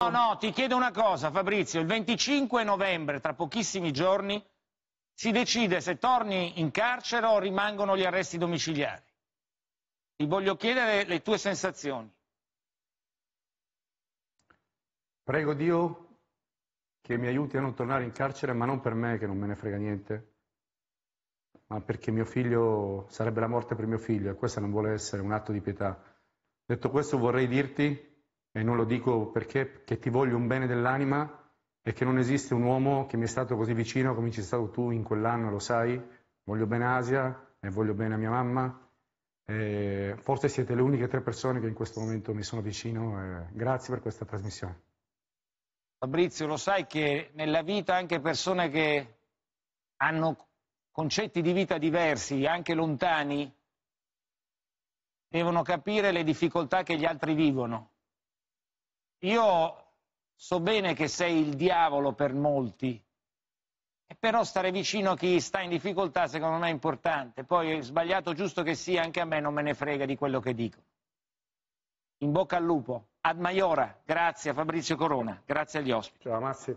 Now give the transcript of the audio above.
No, no, ti chiedo una cosa Fabrizio, il 25 novembre, tra pochissimi giorni, si decide se torni in carcere o rimangono gli arresti domiciliari. Ti voglio chiedere le tue sensazioni. Prego Dio che mi aiuti a non tornare in carcere, ma non per me che non me ne frega niente, ma perché mio figlio sarebbe la morte per mio figlio e questo non vuole essere un atto di pietà. Detto questo vorrei dirti e non lo dico perché, che ti voglio un bene dell'anima e che non esiste un uomo che mi è stato così vicino come ci sei stato tu in quell'anno, lo sai, voglio bene Asia e voglio bene a mia mamma. E forse siete le uniche tre persone che in questo momento mi sono vicino. grazie per questa trasmissione. Fabrizio, lo sai che nella vita anche persone che hanno concetti di vita diversi, anche lontani, devono capire le difficoltà che gli altri vivono io so bene che sei il diavolo per molti, però stare vicino a chi sta in difficoltà secondo me è importante. Poi sbagliato giusto che sia, anche a me non me ne frega di quello che dico. In bocca al lupo. Ad Maiora, grazie a Fabrizio Corona, grazie agli ospiti. Ciao, Massi.